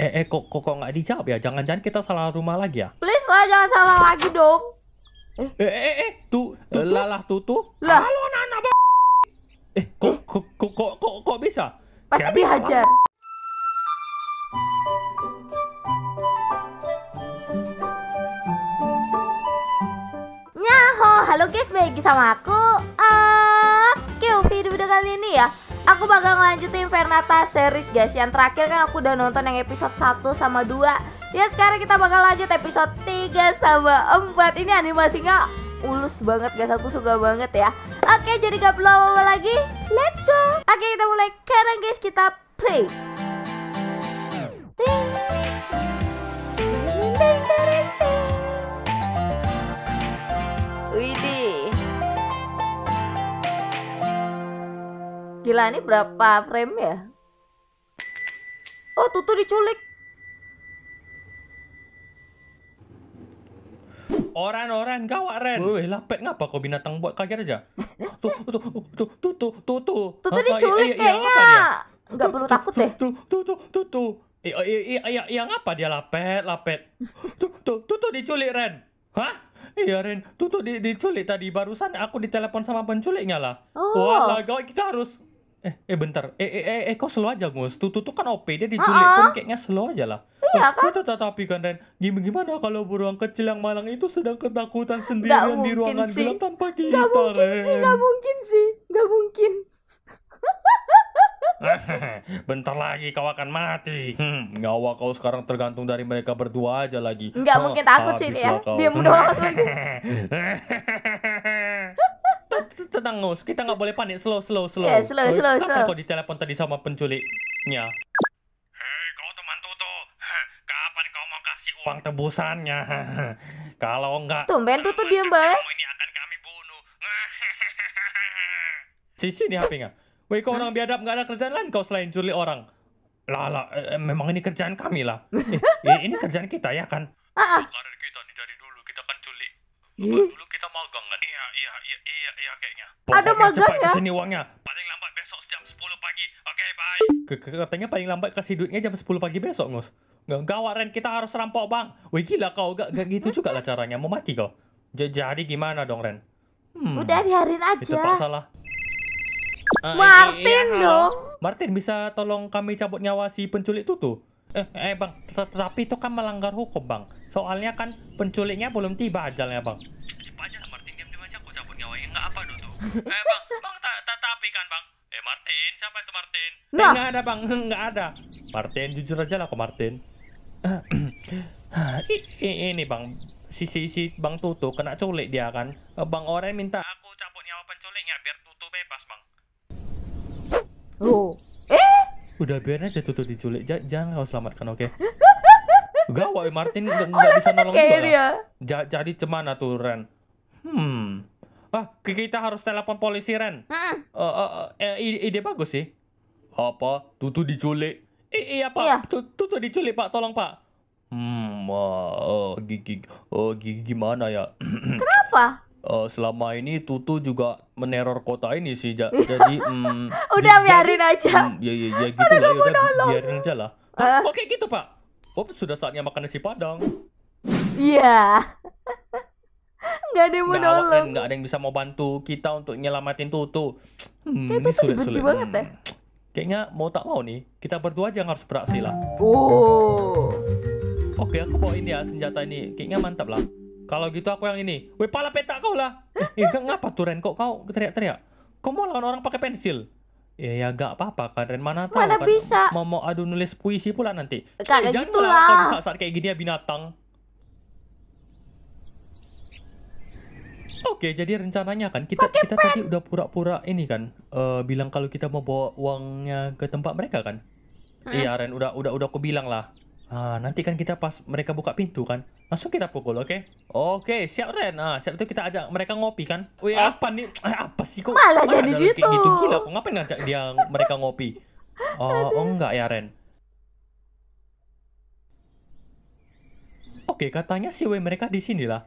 Eh, eh kok kok nggak dijawab ya? Jangan-jangan kita salah rumah lagi ya? Please lah, jangan salah lagi dong. Eh, eh, eh, eh tuh, lah, lalah tuh, Lah. Halo, Nana, Eh, kok, kok, kok, kok, kok, kok bisa? Pasti ya, dihajar. Nyaho, halo guys, baik sama aku. ah Oke, video kali ini ya aku bakal lanjutin Fernata series guys Yang terakhir kan aku udah nonton yang episode 1 sama 2 Ya sekarang kita bakal lanjut episode 3 sama 4 Ini animasinya ulus banget guys aku suka banget ya Oke jadi gak perlu apa-apa lagi Let's go Oke kita mulai sekarang guys kita play Gila ini berapa frame ya? Oh, Tutu diculik. Orang-orang gawat Ren. Weh, lapet ngapa kau binatang buat kaget aja? Tutu, tutu, tutu, tutu, Tutu diculik iya, iya, kayaknya. Gak perlu takut deh. Tutu, tutu, tutu, iya, iya, Iya, yang iya, apa dia lapet, lapet. Tutu, tutu diculik Ren. Hah? Iya Ren, tuh tuh diculik tadi barusan aku ditelepon sama penculiknya lah. Oh. Wah, lah, kita harus eh eh bentar eh eh eh, eh kok slow aja mus tutu tuh kan op dia diculik uh -uh. kayaknya slow aja lah iya oh, kan kan tetapi kan dan gimana kalau beruang kecil yang malang itu sedang ketakutan sendirian di ruangan sih. gelap tanpa kita gak mungkin sih gak mungkin sih gak mungkin Bentar lagi kau akan mati. Hmm, nyawa kau sekarang tergantung dari mereka berdua aja lagi. Nggak ah, mungkin takut sih dia. Ya. Kau. Diam doang lagi. tenang Ngus, kita nggak boleh panik. Slow, slow, slow. Yeah, slow, oh, slow, slow. kau ditelepon tadi sama penculiknya? Hei, kau teman Tutu. Kapan kau mau kasih uang tebusannya? Kalau nggak... Tumben Tutu diam baik. Ini akan kami bunuh. Sisi nih HP-nya. Wih, kau orang biadab nggak ada kerjaan lain kau selain curi orang. lala. eh, memang ini kerjaan kami lah. Eh, eh, ini kerjaan kita ya kan? Ah, ah dulu kita magang kan? Iya, iya, iya, iya, iya kayaknya. Pokoknya Ada magang ya? Sini uangnya. Paling lambat besok jam 10 pagi. Oke, okay, bye. K katanya paling lambat kasih duitnya jam 10 pagi besok, Ngus. Nggak gawat Ren, kita harus rampok, Bang. Wih, gila kau. Gak, gak gitu juga lah caranya. Mau mati kau. J jadi gimana dong, Ren? Hmm, Udah biarin aja. Itu tak salah. Uh, Martin iya, iya, dong. Martin bisa tolong kami cabut nyawa si penculik itu tuh? Eh, eh Bang, tetapi itu kan melanggar hukum, Bang. Soalnya kan penculiknya belum tiba ajalnya, Bang. Cepat aja Martin. Diam-diam aja aku cabut nyawanya. Nggak apa, tuh eh, Bang. Bang, tak ta tapi kan, Bang. Eh, Martin. Siapa itu Martin? Nah. Eh, nggak ada, Bang. Nggak ada. Martin, jujur aja lah kok, Martin. ini, Bang. Si, si, si Bang Tutu kena culik dia kan. Eh, Bang Oren minta aku cabut nyawa penculiknya biar Tutu bebas, Bang. Oh. Eh? Udah biar aja Tutu diculik. J jangan kau selamatkan, oke? Okay? gawa Martin nggak oh, bisa nolong juga dia. Ja, jadi cemana tuh Ren hmm ah kita harus telepon polisi Ren uh, uh, uh, uh, uh, ide ide bagus sih apa tutu diculik I iya pak iya. tutu diculik pak tolong pak hmm uh, uh, gigi oh gigi oh, gimana ya kenapa uh, selama ini Tutu juga meneror kota ini sih ja, jadi um, udah biarin aja um, ya ya ya gitu Aduh, lah ya, biarin aja lah uh. Eh. kok kayak gitu pak Oh, sudah saatnya makan nasi padang. Iya. Yeah. ada yang mau nolong. ada yang bisa mau bantu kita untuk nyelamatin Tutu. Hmm, Kayaknya ini sulit-sulit. banget ya. Hmm. Kayaknya mau tak mau nih, kita berdua aja yang harus beraksi lah. Oh. Oke, aku bawa ini ya senjata ini. Kayaknya mantap lah. Kalau gitu aku yang ini. Weh, pala petak kau lah. Eh, eh ngapa tuh Ren? Kok kau teriak-teriak? Kau mau lawan orang pakai pensil? Ya, ya gak apa-apa kan mana tahu mana kan bisa. mau mau adu nulis puisi pula nanti. Kan eh, gitu lah. Saat, saat kayak gini ya binatang. Oke, jadi rencananya kan kita Pake kita pen. tadi udah pura-pura ini kan uh, bilang kalau kita mau bawa uangnya ke tempat mereka kan. Hmm. Iya, hmm. Ren udah udah udah aku bilang lah. Ah, nanti kan kita pas mereka buka pintu kan, Langsung kita pukul, oke? Okay? Oke, okay, siap Ren. ah siap itu kita ajak mereka ngopi kan? Wih, ah. apa nih? Eh, apa sih kok? Malah Mana jadi gitu. gitu. Gila, kok ngapain ngajak dia mereka ngopi? Oh, oh enggak ya Ren. Oke, okay, katanya si Wei mereka di sinilah.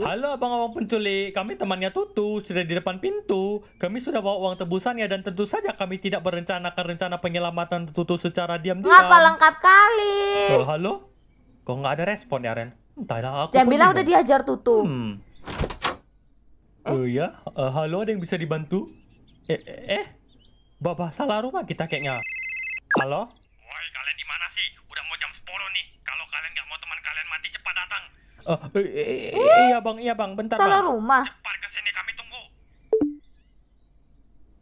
Halo abang-abang penculik, kami temannya Tutu, sudah di depan pintu. Kami sudah bawa uang tebusannya dan tentu saja kami tidak berencanakan rencana penyelamatan Tutu secara diam-diam. Ngapa lengkap kali? Oh, halo? Kok nggak ada respon ya Ren? Entahlah aku. Jangan bilang udah diajar tutu. Hmm. Eh? Uh, ya, uh, halo ada yang bisa dibantu? Eh, eh, eh. Bapak salah rumah kita kayaknya. Halo? Woi, kalian di mana sih? Udah mau jam sepuluh nih. Kalau kalian nggak mau teman kalian mati cepat datang. Uh, eh, eh, eh, iya bang, iya bang, bentar Salah bang. rumah. Cepat kesini kami tunggu.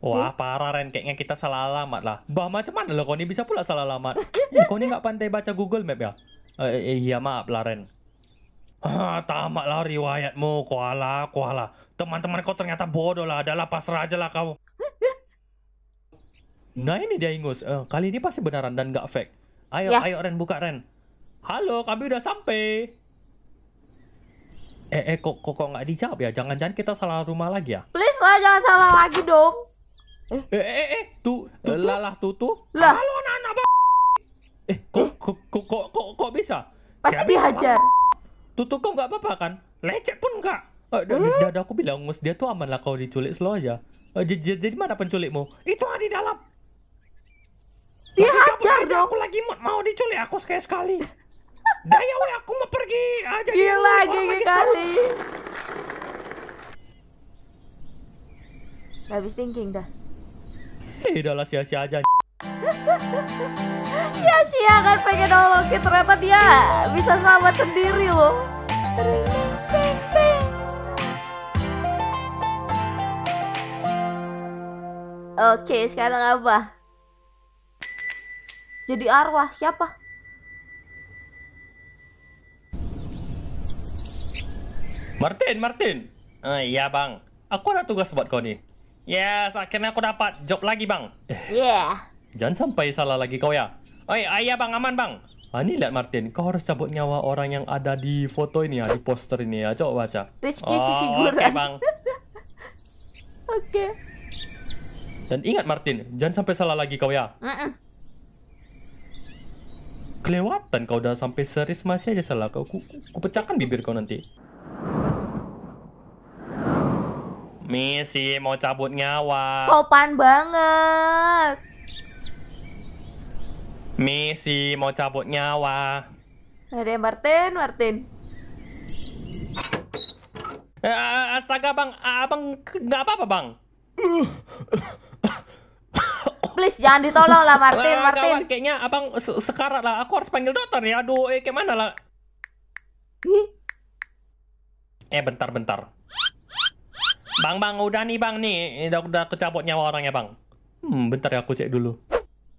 Wah, hmm? parah Ren, kayaknya kita salah alamat lah. Bah, macam mana loh ini bisa pula salah alamat? Kau ini nggak pantai baca Google Map ya? Eh, eh, iya maaf lah Ren. Ah, tamatlah riwayatmu, koala, koala. Teman-teman kau ternyata bodoh lah, adalah pasrah aja lah kau. Nah ini dia Ingus, uh, kali ini pasti beneran dan gak fake. Ayo, ya. ayo Ren, buka Ren. Halo, kami udah sampai. Eh, eh, kok, kok, kok gak dijawab ya? Jangan-jangan kita salah rumah lagi ya? Please lah, jangan salah lagi dong. Eh, eh, eh, eh tuh, tu, lalah tuh, tuh. Lah. Halo, Eh, kok eh? kok kok kok, kok, kok bisa? Pasti Gak dihajar. Tutup kok nggak apa-apa kan? Lecet pun nggak. Uh, eh, hmm? Dada aku bilang, Ngus, dia tuh aman lah kalau diculik slow aja. Uh, jadi mana penculikmu? Itu ada di dalam. Dihajar dong. Aku lagi mau diculik, aku sekali-sekali. Daya we, aku mau pergi aja. Ah, Gila, lagi kali. Gak habis thinking dah. Eh, udah lah sia-sia aja. Sia-sia kan pengen nolongin ternyata dia bisa selamat sendiri loh. Oke, sekarang apa? Jadi arwah siapa? Martin, Martin. Uh, iya, Bang. Aku ada tugas buat kau nih. Ya, yes, akhirnya aku dapat job lagi, Bang. Yeah. Jangan sampai salah lagi kau ya. Oi, ayah iya, bang, aman bang. Ah, ini lihat Martin, kau harus cabut nyawa orang yang ada di foto ini ya, di poster ini ya. Coba baca. Rizky oh, si figuran. okay, bang. oke. okay. Dan ingat Martin, jangan sampai salah lagi kau ya. Uh -uh. Kelewatan kau udah sampai seris masih aja salah kau. Ku, ku pecahkan bibir kau nanti. Misi mau cabut nyawa. Sopan banget. Misi mau cabut nyawa. Ada Martin, Martin. Eh, astaga bang, abang nggak apa-apa bang. Please jangan ditolong lah Martin, Martin. kayaknya abang se sekarat lah. Aku harus panggil dokter ya. Aduh, eh kemana lah? eh bentar bentar. Bang bang udah nih bang nih udah udah kecabut nyawa orangnya bang. Hmm, bentar ya aku cek dulu.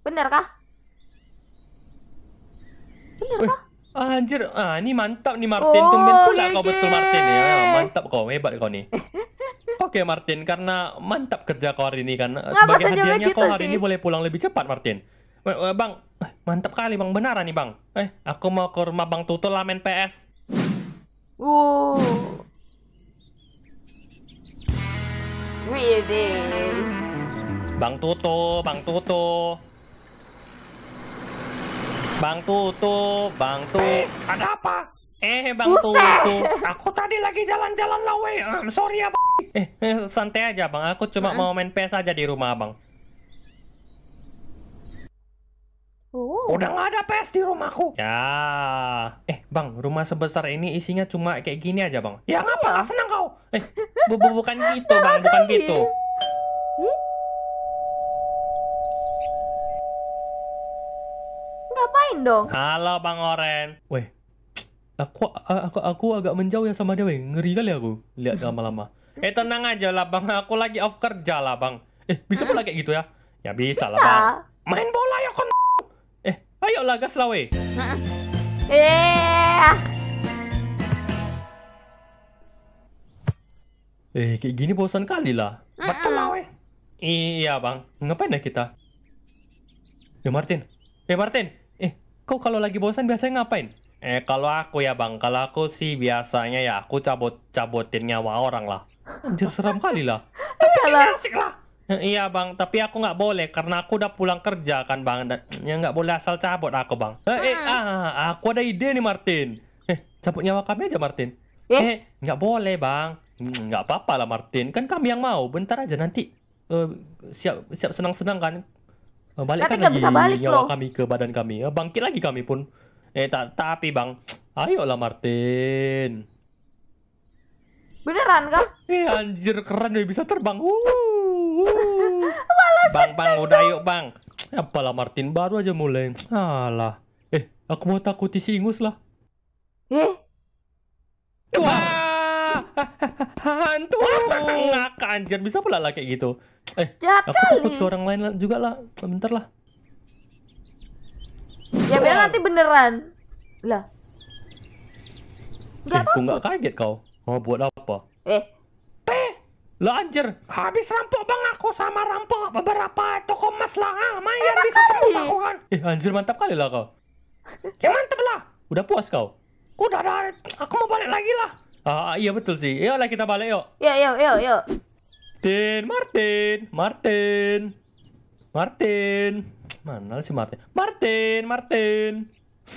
Bener kah? bener Wih. Ah, anjir, ah, ni mantap ni Martin. Oh, Tumben pula lah ya kau betul Martin ya. Mantap kau, hebat kau ni. Oke okay, Martin, karena mantap kerja kau hari ini kan. Nggak, Sebagai hadiahnya gitu kau hari sih. ini boleh pulang lebih cepat Martin. Bang, eh, mantap kali Bang, benar nih Bang. Eh, aku mau ke rumah Bang Tutul lah main PS. Wow. Bang Toto, Bang Toto. Bang Tutu, Bang Tutu. Eh, ada apa? Eh, Bang Buset. Tutu. Aku tadi lagi jalan-jalan weh. Um, sorry ya, Bang. Eh, eh, santai aja, Bang. Aku cuma Maan. mau main PS aja di rumah, Bang. Oh. Udah nggak ada PS di rumahku. Ya. Eh, Bang, rumah sebesar ini isinya cuma kayak gini aja, Bang. Ya, ya ngapa? Iya. Senang kau. Eh, bu -bu bukan gitu, Bang. Bukan gitu. Oren dong. Halo Bang Oren. Weh, aku aku aku agak menjauh ya sama dia, weh. Ngeri kali aku lihat lama-lama. eh tenang aja lah Bang, aku lagi off kerja lah Bang. Eh, bisa pula kayak gitu ya? Ya bisa, bisa. lah Bang. Main bola ya kon. Eh, ayo lah gas lah weh. Eh. Eh, kayak gini bosan kali lah. Betul lah weh. Iya bang, ngapain ya kita? Ya Martin, eh Martin, Kok kalau lagi bosan biasanya ngapain? Eh, kalau aku ya bang, kalau aku sih biasanya ya aku cabut-cabutin nyawa orang lah. Anjir, seram kali lah. Iya tapi lah. asik lah. Eh, iya bang, tapi aku nggak boleh karena aku udah pulang kerja kan bang. Dan, ya nggak boleh asal cabut aku bang. Eh, eh ah, ah, ah, ah aku ada ide nih Martin. Eh, cabut nyawa kami aja Martin. Ya. Eh, nggak boleh bang. Hmm, nggak apa-apa lah Martin, kan kami yang mau. Bentar aja nanti uh, siap siap senang-senang kan. Balik kan lagi bisa balik nyawa loh. kami ke badan kami. Eh, bangkit lagi kami pun. Eh tak tapi bang, ayolah Martin. Beneran kan? Eh anjir keren deh bisa terbang. bang bang udah yuk bang. Apalah Martin baru aja mulai. Alah. Eh aku mau takuti si Ingus lah. Eh? Wah! Hantu! Ngakak anjir bisa pula lah kayak gitu. Eh, Jahat aku kali. takut ke orang lain juga lah. Bentar lah. Ya bilang nanti beneran. Lah. Enggak eh, takut. kaget kau. Mau oh, buat apa? Eh. Peh. Lah anjir, habis rampok bang aku sama rampok beberapa toko emas lah. Ah, mayan bisa tembus aku kan. Eh, anjir mantap kali lah kau. ya mantap lah. Udah puas kau? Udah, udah. Aku mau balik lagi lah. Ah, iya betul sih. Yuk lah kita balik yuk. Yuk, yuk, yuk, yuk. Martin, Martin, Martin, Martin. Mana si Martin? Martin, Martin.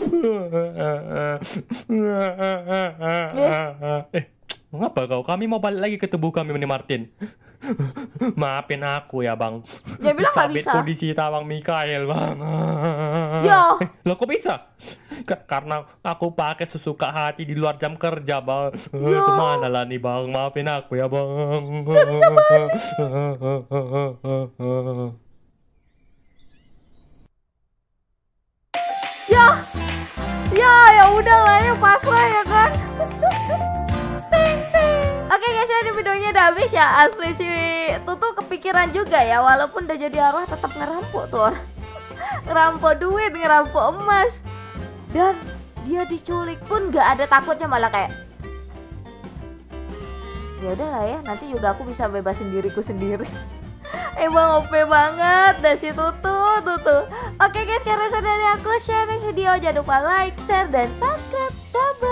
eh, mengapa kau? Kami mau balik lagi ke tubuh kami, Martin. Maafin aku ya bang. Dia bilang gak bisa. disita bang Mikael bang. Yo. Loh kok bisa? K karena aku pakai sesuka hati di luar jam kerja bang. Yo. Cuman lah nih bang, maafin aku ya bang. Gak bisa balik. Ya, ya, ya udah lah ya pasrah ya kan. videonya udah habis ya asli si Tutu kepikiran juga ya walaupun udah jadi arwah tetap ngerampok tuh orang ngerampok duit ngerampok emas dan dia diculik pun gak ada takutnya malah kayak ya udah lah ya nanti juga aku bisa bebasin diriku sendiri Emang OP banget dan si Tutu Tutu Oke guys karena sudah dari aku share video Jangan lupa like, share, dan subscribe Bye bye